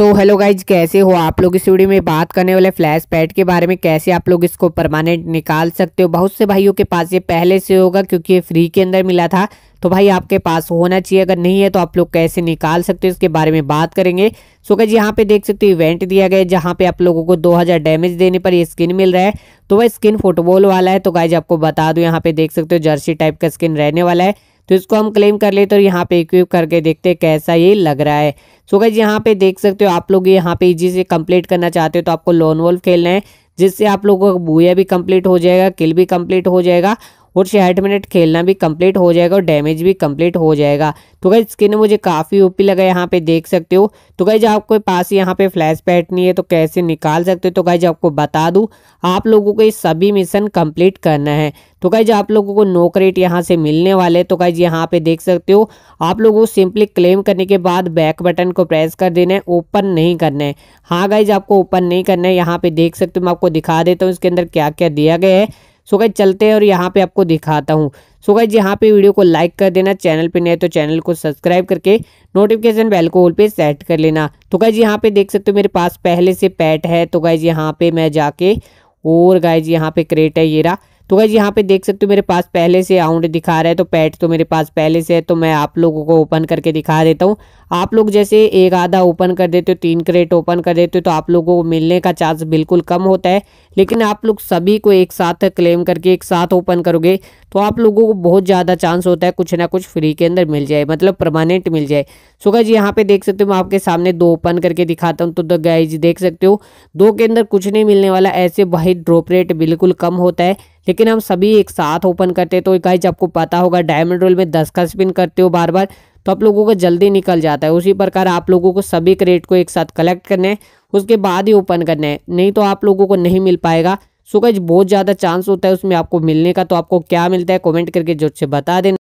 so hello guys कैसे हो आप लोग इस वीडियो में बात करने वाले फ्लैश पैड के बारे में कैसे आप लोग इसको परमानेंट निकाल सकते हो बहुत से भाइयों के पास ये पहले से होगा क्योंकि ये फ्री के अंदर मिला था तो भाई आपके पास होना चाहिए अगर नहीं है तो आप लोग कैसे निकाल सकते हो इसके बारे में बात करेंगे सो गाइज यहाँ पे देख सकते हो इवेंट दिया गया जहाँ पे आप लोगों को दो डैमेज देने पर ये स्किन मिल रहा है तो वह स्किन फुटबॉल वाला है तो गाइज आपको बता दो यहाँ पे देख सकते हो जर्सी टाइप का स्किन रहने वाला है तो इसको हम क्लेम कर लेते और यहाँ पे इक्विप करके देखते हैं कैसा ये लग रहा है सो गाइज यहाँ पे देख सकते हो आप लोग यहाँ पे इजी से कंप्लीट करना चाहते हो तो आपको लोन वोल्फ खेलना है जिससे आप लोगों का बूया भी कंप्लीट हो जाएगा किल भी कंप्लीट हो जाएगा और छियाठ मिनट खेलना भी कंप्लीट हो जाएगा और डैमेज भी कंप्लीट हो जाएगा तो गई स्किन मुझे काफ़ी ओपी लगा यहाँ पे देख सकते हो तो जब आपके पास यहाँ पे फ्लैश बैठनी है तो कैसे निकाल सकते हो तो गई आपको बता दूँ आप लोगों को ये सभी मिशन कंप्लीट करना है तो गाइज आप लोगों को नो क्रेट यहाँ से मिलने वाले तो गाइज यहाँ पे देख सकते हो आप लोगों को सिंपली क्लेम करने के बाद बैक बटन को प्रेस कर देना है ओपन नहीं करना है हाँ गाइज आपको ओपन नहीं करना है यहाँ पे देख सकते हो मैं आपको दिखा देता हूँ इसके अंदर क्या क्या दिया गया है सो गाइज चलते हैं और यहाँ पे आपको दिखाता हूँ सो गाइज यहाँ पे वीडियो को लाइक कर देना चैनल पे नए तो चैनल को सब्सक्राइब करके नोटिफिकेशन बेल को ऑल पे सेट कर लेना तो गाइज यहाँ पे देख सकते हो मेरे पास पहले से पैट है तो गाइज यहाँ पे मैं जाके और गाइज यहाँ पे क्रेट है ये रहा तो गाइज यहाँ पे देख सकते हो मेरे पास पहले से आउंड दिखा रहा है तो पैट तो मेरे पास पहले से है तो मैं आप लोगों को ओपन करके दिखा देता हूँ आप लोग जैसे एक आधा ओपन कर देते हो तीन क्रेट ओपन कर देते हो तो आप लोगों को मिलने का चांस बिल्कुल कम होता है लेकिन आप लोग सभी को एक साथ क्लेम करके एक साथ ओपन करोगे तो आप लोगों को बहुत ज़्यादा चांस होता है कुछ ना कुछ फ्री के अंदर मिल जाए मतलब परमानेंट मिल जाए सो गाइज यहाँ पे देख सकते हो मैं आपके सामने दो ओपन करके दिखाता हूँ तो गाइज देख सकते हो दो के अंदर कुछ नहीं मिलने वाला ऐसे भाई ड्रॉप रेट बिल्कुल कम होता है लेकिन हम सभी एक साथ ओपन करते हैं तो गाइज आपको पता होगा डायमंड रोल में दस का स्पिन करते हो बार बार तो आप लोगों का जल्दी निकल जाता है उसी प्रकार आप लोगों को सभी क्रेट को एक साथ कलेक्ट करना है उसके बाद ही ओपन करने है नहीं तो आप लोगों को नहीं मिल पाएगा सो गाइज बहुत ज़्यादा चांस होता है उसमें आपको मिलने का तो आपको क्या मिलता है कॉमेंट करके जोर से बता देना